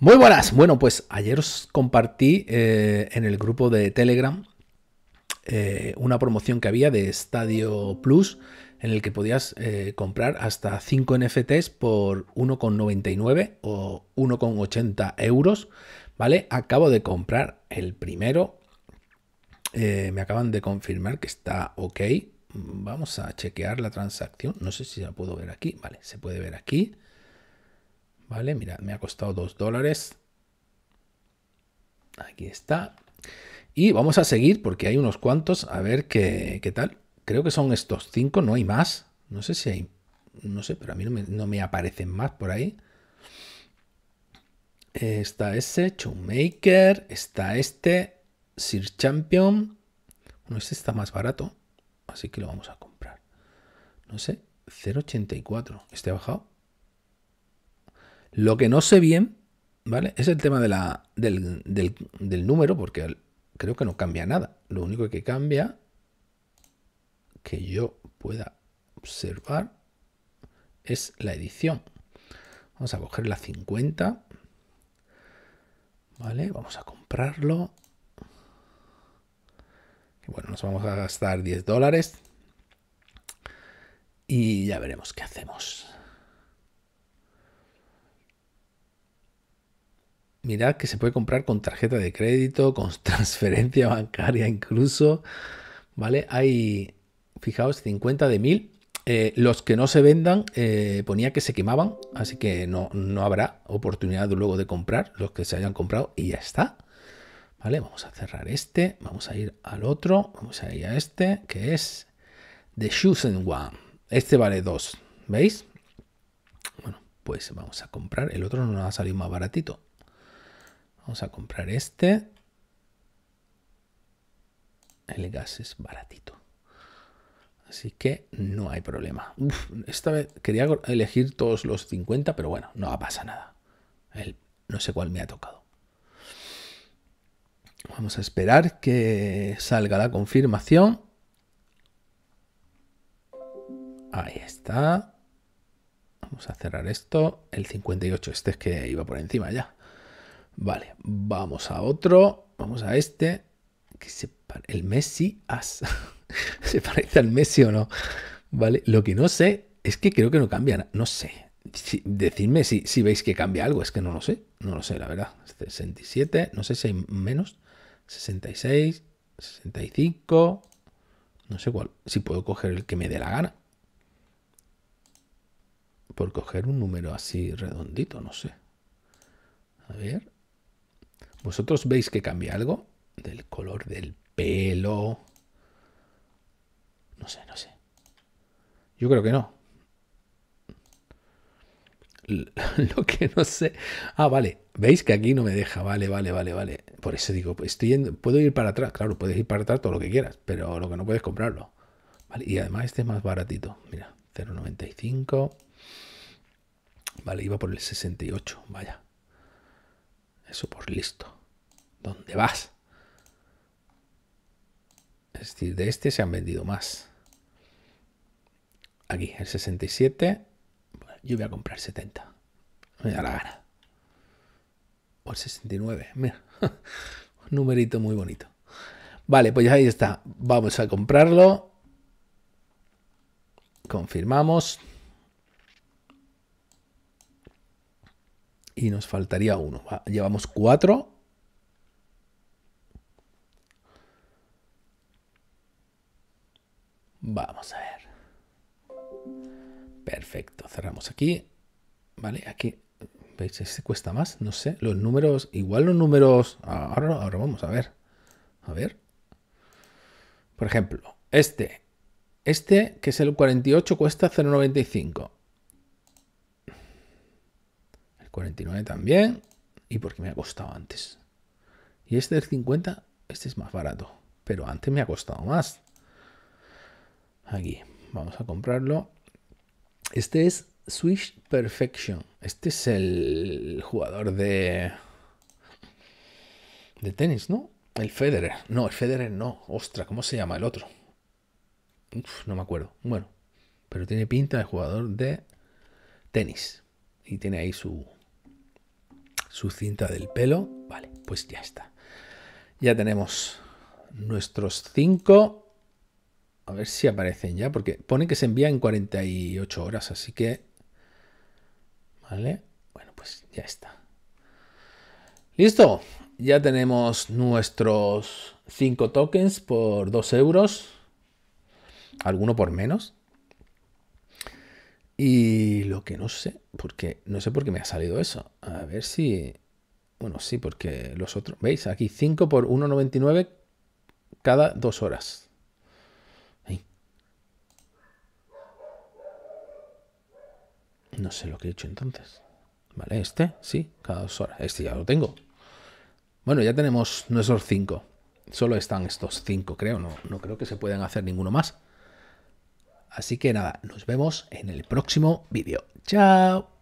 Muy buenas. Bueno, pues ayer os compartí eh, en el grupo de Telegram eh, una promoción que había de Estadio Plus en el que podías eh, comprar hasta 5 NFTs por 1,99 o 1,80 euros. ¿Vale? Acabo de comprar el primero. me acaban de confirmar que está ok. Vamos a chequear la transacción. No sé si la puedo ver aquí. Vale, se puede ver aquí. ¿vale? mira, me ha costado 2 dólares. Aquí está. Y vamos a seguir porque hay unos cuantos, a ver qué, tal. Creo que son estos 5, no hay más. No sé si hay, no sé, pero a mí no me, no me aparecen más por ahí. Está ese, Chummaker, está este, Sir Champion. Bueno, este está más barato, así que lo vamos a comprar. No sé, 0.84. ¿Este ha bajado? Lo que no sé bien, ¿vale? Es el tema de del, número, porque creo que no cambia nada. Lo único que cambia, que yo pueda observar, es la edición. Vamos a coger la 50. ¿Vale? Vamos a comprarlo. bueno, nos vamos a gastar 10 dólares. Y ya veremos qué hacemos. mirad que se puede comprar con tarjeta de crédito, con transferencia bancaria incluso, ¿vale? Hay, fijaos, 50 de 1000. Eh, los que no se vendan eh, ponía que se quemaban, así que no, habrá oportunidad luego de comprar los que se hayan comprado y ya está. Vale, vamos a cerrar este, vamos a ir al otro, vamos a ir a este, que es The Chosen One. Este vale 2, ¿veis? Bueno, pues vamos a comprar, el otro nos ha salido más baratito. Vamos a comprar este. El gas es baratito. Así que no hay problema. esta vez quería elegir todos los 50, pero bueno, no pasa nada. no sé cuál me ha tocado. Vamos a esperar que salga la confirmación. Ahí está. Vamos a cerrar esto. El 58, este es que iba por encima ya. Vale, vamos a otro. Vamos a este. Que se el Messi As. ¿Se parece al Messi o no? Vale, lo que no sé es que creo que no cambian. No sé. Si, decidme si, si veis que cambia algo. Es que no lo sé. No lo sé, la verdad. 67. No sé si hay menos. 66. 65. No sé cuál. Si puedo coger el que me dé la gana. Por coger un número así redondito, no sé. A ver. ¿Vosotros veis que cambia algo? Del color del pelo. No sé, no sé. Yo creo que no. Lo que no sé. Ah, vale. ¿Veis que aquí no me deja? Vale, vale, vale, vale. Por eso digo, estoy puedo ir para atrás. Claro, puedes ir para atrás todo lo que quieras, pero lo que no puedes comprarlo. y además este es más baratito. Mira, 0.95. Vale, iba por el 68. Vaya. Eso por listo. ¿Dónde vas? Es decir, de este se han vendido más. Aquí, el 67. Yo voy a comprar 70. Me da la gana. por 69. Mira. Un numerito muy bonito. Vale, pues ahí está. Vamos a comprarlo. Confirmamos. nos faltaría uno. llevamos cuatro. Vamos a ver. Perfecto, cerramos aquí. Vale, aquí. ¿Veis? Este cuesta más, no sé. Los números, igual los números... Ahora, ahora vamos a ver. A ver. Por ejemplo, este. Este, que es el 48, cuesta 0,95. 49 también. Y porque me ha costado antes. Y este del 50, este es más barato. Pero antes me ha costado más. Aquí, vamos a comprarlo. Este es Swish Perfection. Este es el jugador de... De tenis, ¿no? El Federer. No, el Federer no. Ostras, ¿cómo se llama el otro? no me acuerdo. Bueno, pero tiene pinta de jugador de tenis. Y tiene ahí su, su cinta del pelo. Vale, pues ya está. Ya tenemos nuestros cinco A ver si aparecen ya, porque pone que se envía en 48 horas, así que... Vale, bueno, pues ya está. Listo, ya tenemos nuestros cinco tokens por 2 euros. Alguno por menos, y lo que no sé, porque no sé por qué me ha salido eso. A ver si. Bueno, sí, porque los otros. ¿Veis? Aquí 5 por 1,99 cada dos horas. No sé lo que he hecho entonces. Vale, este, sí, cada dos horas. Este ya lo tengo. Bueno, ya tenemos nuestros 5. Solo están estos 5, creo. No, no creo que se puedan hacer ninguno más. Así que nada, nos vemos en el próximo vídeo. ¡Chao!